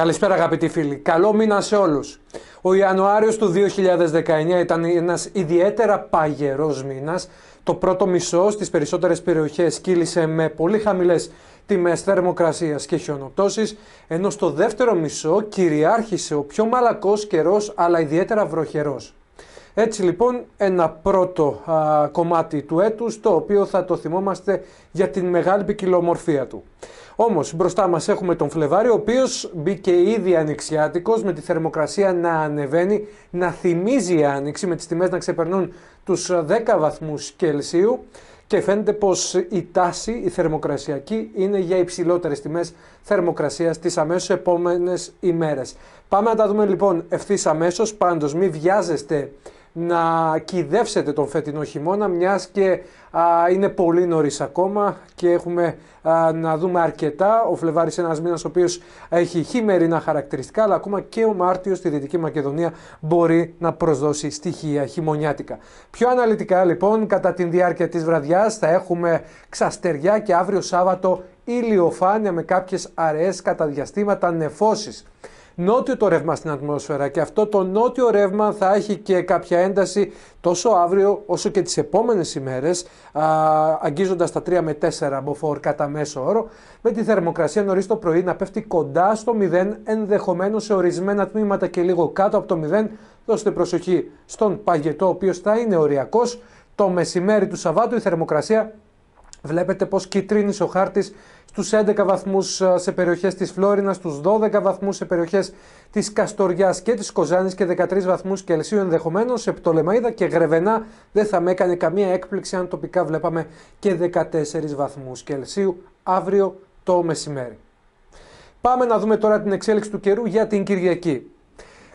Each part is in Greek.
Καλησπέρα αγαπητοί φίλοι. Καλό μήνα σε όλους. Ο Ιανουάριος του 2019 ήταν ένας ιδιαίτερα παγερός μήνας. Το πρώτο μισό στις περισσότερες περιοχές κύλησε με πολύ χαμηλές τιμές θερμοκρασίας και χιονοπτώσεις, ενώ στο δεύτερο μισό κυριάρχησε ο πιο μαλακός καιρός αλλά ιδιαίτερα βροχερός. Έτσι λοιπόν ένα πρώτο α, κομμάτι του έτους το οποίο θα το θυμόμαστε για την μεγάλη ποικιλομορφία του. Όμως μπροστά μας έχουμε τον Φλεβάριο ο οποίος μπήκε ήδη ανοιξιάτικος με τη θερμοκρασία να ανεβαίνει, να θυμίζει η άνοιξη με τις τιμές να ξεπερνούν τους 10 βαθμούς Κελσίου και φαίνεται πως η τάση, η θερμοκρασιακή, είναι για υψηλότερες τιμές θερμοκρασίας τις αμέσως επόμενες ημέρες. Πάμε να τα δούμε λοιπόν ευθύς αμέσως, πάντως μη βιάζεστε να κυδεύσετε τον φετινό χειμώνα μιας και είναι πολύ νωρίς ακόμα και έχουμε να δούμε αρκετά. Ο Φλεβάρης είναι ένας μήνας ο οποίος έχει χειμερινά χαρακτηριστικά αλλά ακόμα και ο Μάρτιος στη Δυτική Μακεδονία μπορεί να προσδώσει στοιχεία χειμωνιάτικα. Πιο αναλυτικά λοιπόν κατά τη διάρκεια της βραδιάς θα έχουμε ξαστεριά και αύριο Σάββατο ηλιοφάνεια με κάποιες αραιές κατά διαστήματα νεφώσεις. Νότιο το ρεύμα στην ατμόσφαιρα και αυτό το νότιο ρεύμα θα έχει και κάποια ένταση τόσο αύριο όσο και τις επόμενες ημέρες α, αγγίζοντας τα 3 με 4 μποφόρ κατά μέσο όρο με τη θερμοκρασία νωρίς το πρωί να πέφτει κοντά στο 0 ενδεχομένως σε ορισμένα τμήματα και λίγο κάτω από το 0 δώστε προσοχή στον παγετό ο οποίος θα είναι οριακός το μεσημέρι του Σαββάτου η θερμοκρασία Βλέπετε πως κυτρίνησε ο χάρτης στους 11 βαθμούς ε, σε περιοχές της Φλόρινας, στους 12 βαθμούς σε περιοχές της Καστοριάς και της Κοζάνης και 13 βαθμούς Κελσίου ενδεχομένως σε Πτολεμαϊδα και Γρεβενά δεν θα με έκανε καμία έκπληξη αν τοπικά βλέπαμε και 14 βαθμούς Κελσίου αύριο το μεσημέρι. Πάμε να δούμε τώρα την εξέλιξη του καιρού για την Κυριακή.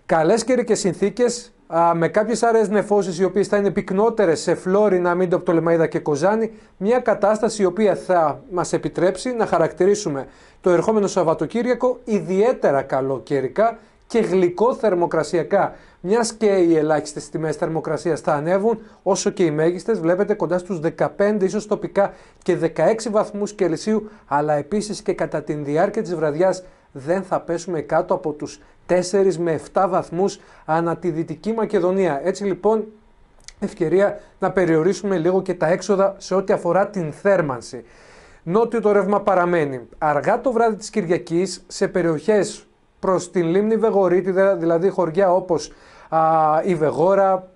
Καλές καιρικές συνθήκες α, με κάποιες αραιές νεφώσεις οι οποίες θα είναι πυκνότερες σε Φλόρινα, Μίντο, Πτολεμαϊδα και Κοζάνη, μια κατάσταση η οποία θα μας επιτρέψει να χαρακτηρίσουμε το ερχόμενο Σαββατοκύριακο ιδιαίτερα καλό καιρικά και γλυκό θερμοκρασιακά, μιας και οι ελάχιστες τιμές θερμοκρασίας θα ανέβουν, όσο και οι μέγιστες βλέπετε κοντά στους 15, ίσως τοπικά και 16 βαθμούς Κελσίου, αλλά επίσης και κατά τη διάρκεια της βραδιάς δεν θα πέσουμε κάτω από τους 4 με 7 βαθμούς ανά τη Δυτική Μακεδονία. Έτσι λοιπόν ευκαιρία να περιορίσουμε λίγο και τα έξοδα σε ό,τι αφορά την θέρμανση. Νότιο το ρεύμα παραμένει. Αργά το βράδυ της Κυριακής σε περιοχές προς την λίμνη Βεγορίτη, δηλαδή χωριά όπως η Βεγόρα,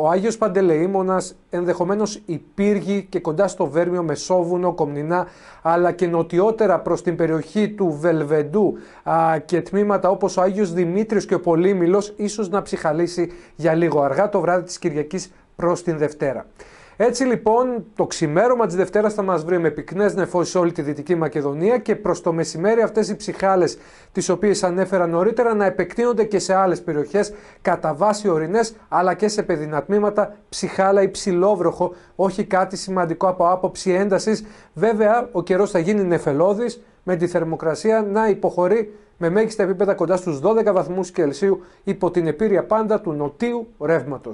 ο Άγιος Παντελεήμονας, ενδεχομένως η Πύργη και κοντά στο Βέρμιο, Μεσόβουνο, κομνίνα, αλλά και νοτιότερα προς την περιοχή του Βελβεντού α, και τμήματα όπως ο Άγιος Δημήτριος και ο Πολύμιλος, ίσως να ψυχαλίσει για λίγο αργά το βράδυ της Κυριακής προς την Δευτέρα. Έτσι λοιπόν το ξημέρωμα της Δευτέρας θα μας βρει με πυκνές νεφώσει όλη τη Δυτική Μακεδονία και προς το μεσημέρι αυτές οι ψυχάλες τις οποίες ανέφερα νωρίτερα να επεκτείνονται και σε άλλες περιοχές κατά βάση ορεινές αλλά και σε παιδινατμήματα τμήματα ψυχάλα ή ψηλόβροχο, όχι κάτι σημαντικό από άποψη έντασης. Βέβαια ο καιρός θα γίνει νεφελώδης με τη θερμοκρασία να υποχωρεί με μέγιστα επίπεδα κοντά στους 12 βαθμούς Κελσίου υπό την επίρρεια πάντα του νοτίου ρεύματος.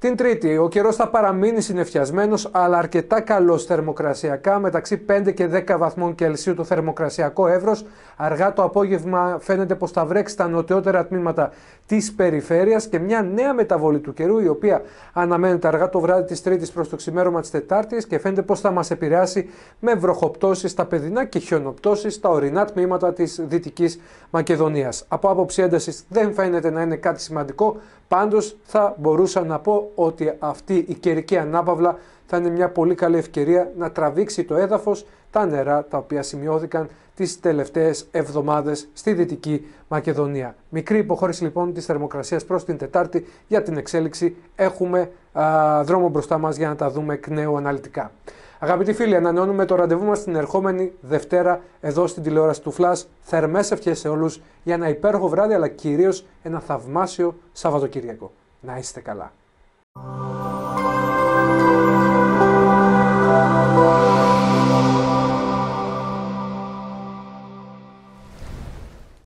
Την Τρίτη, ο καιρός θα παραμείνει συνεφιασμένος, αλλά αρκετά καλός θερμοκρασιακά, μεταξύ 5 και 10 βαθμών Κελσίου το θερμοκρασιακό εύρος. Αργά το απόγευμα φαίνεται πως θα βρέξει στα νοτιότερα τμήματα της περιφέρειας και μια νέα μεταβολή του καιρού, η οποία αναμένεται αργά το βράδυ της Τρίτης προς το ξημέρωμα της Τετάρτης και φαίνεται πως θα μας επηρεάσει με βροχοπτώσεις στα παιδινά και χιονοπτώσεις στα ορεινά τμήματα της Δυτικής Μακεδονίας. Από άποψη έντασης δεν φαίνεται να είναι κάτι σημαντικό, Πάντως θα μπορούσα να πω ότι αυτή η καιρική ανάπαυλα θα είναι μια πολύ καλή ευκαιρία να τραβήξει το έδαφος τα νερά τα οποία σημειώθηκαν τις τελευταίες εβδομάδες στη Δυτική Μακεδονία. Μικρή υποχώρηση λοιπόν της θερμοκρασίας προς την Τετάρτη για την εξέλιξη. Έχουμε δρόμο μπροστά μας για να τα δούμε εκ αναλυτικά. Αγαπητοί φίλοι, ανανεώνουμε το ραντεβού μας την ερχόμενη Δευτέρα εδώ στην τηλεόραση του ΦΛΑΣ. Θερμές ευχές σε όλους για ένα υπέροχο βράδυ, αλλά κυρίως ένα θαυμάσιο Σαββατοκύριακο. Να είστε καλά.